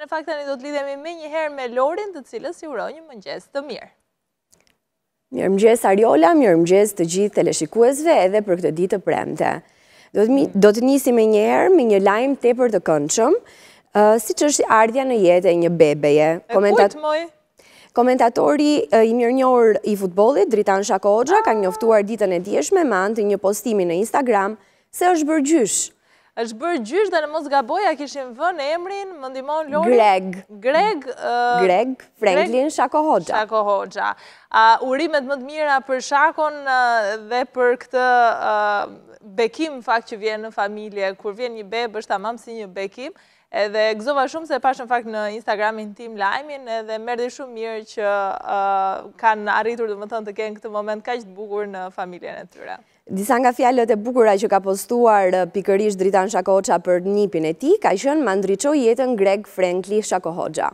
Në faktën një do të lidhemi me një herë me Lorin të cilës i uro një mëngjes të mirë. Mirë mëngjes Ariola, mirë mëngjes të gjithë të leshikuesve edhe për këtë ditë të premte. Do të njësi me një herë me një lajmë të për të këndshëm, si që është ardhja në jetë e një bebeje. E kujtë mojë? Komentatori i mjërë njërë i futbolit, Dritan Shakoja, ka njoftuar ditën e djeshme me antë një postimi në Instagram se është bërgjysh është bërë gjysh dhe në mos gaboja kishim vë në emrin, më ndimon Lori? Greg. Greg. Uh, Greg Franklin Shako Hoxha. Shako Hoxha. Urimet më të mira për Shakon uh, dhe për këtë uh, bekim fakt që vjen në familje, kur vjen një bebë është ta mamë si një bekim, edhe gëzova shumë se pashën fakt në Instagramin tim lajmin edhe merdi shumë mirë që kanë arritur dhe më thënë të kenë këtë moment ka që të bukur në familjen e tyre. Disa nga fjallët e bukura që ka postuar pikërish Dritan Shakohoqa për njipin e ti, ka shënë mandriqo jetën Greg Frankli Shakohoqa.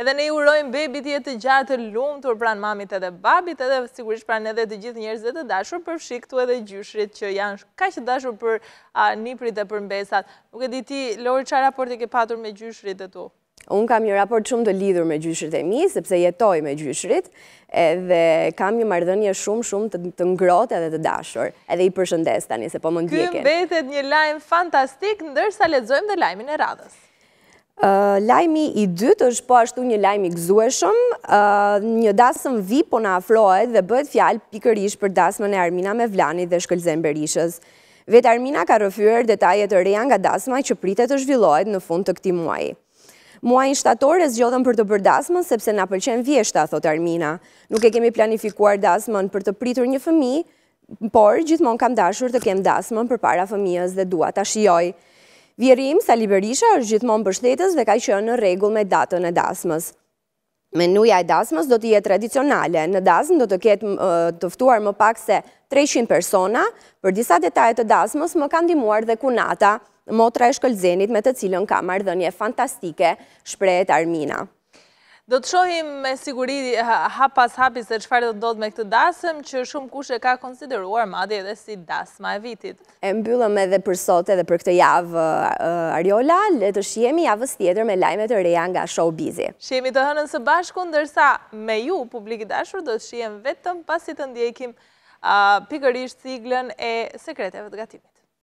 Edhe ne urojmë bebit jetë të gjatë të lumë, të urpran mamit edhe babit, edhe sigurisht pranë edhe të gjithë njerëzit të dashur për shiktu edhe gjyshrit që janë ka që dashur për niprit dhe për mbesat. Nuk e di ti, Lori, qa raporti ke patur me gjyshrit dhe tu? Unë kam një raport shumë të lidhur me gjyshrit e mi, sepse jetoj me gjyshrit, edhe kam një mardhënje shumë, shumë të ngrote edhe të dashur, edhe i përshëndes tani, se po më ndjekin. Këm betet një lajmë fantastik, ndërsa lezojmë dhe lajmin e radhës. Lajmi i dytë është po ashtu një lajmi gëzueshëm, një dasëm vi po në afrohet dhe bëhet fjalë pikërish për dasmën e Armina me Vlani dhe Shkëllzen Berishës. Vetë Armina ka rëfyër detajet të reja nga dasma që pritet të zhvillohet në fund të këti muaj. shtator e zgjodhëm për të për dasmën sepse na përqen vjeshta, thot Armina. Nuk e kemi planifikuar dasmën për të pritur një fëmi, por gjithmon kam dashur të kem dasmën për para fëmijës dhe dua të shioj. Vjerim, Sali Berisha është gjithmonë bështetës dhe ka qënë në regull me datën e dasmës. Menuja e dasmës do të jetë tradicionale, në dasmë do të ketë tëftuar më pak se 300 persona, për disa detajet të dasmës më kanë dimuar dhe kunata motra e shkëllzenit me të cilën ka mardhënje fantastike shprejet Armina. Do të shohim me siguri hap pas hapi se qëfar do të ndodhë me këtë dasëm, që shumë kushe ka konsideruar madhje edhe si dasma e vitit. E mbyllëm edhe për sot edhe për këtë javë eh, Ariola, le të shihemi javës tjetër me lajme të reja nga showbizi. Shihemi të hënën së bashku, ndërsa me ju, publik i dashur, do të shihem vetëm pasit të ndjekim ah, pikërish siglën e sekreteve të gatimi.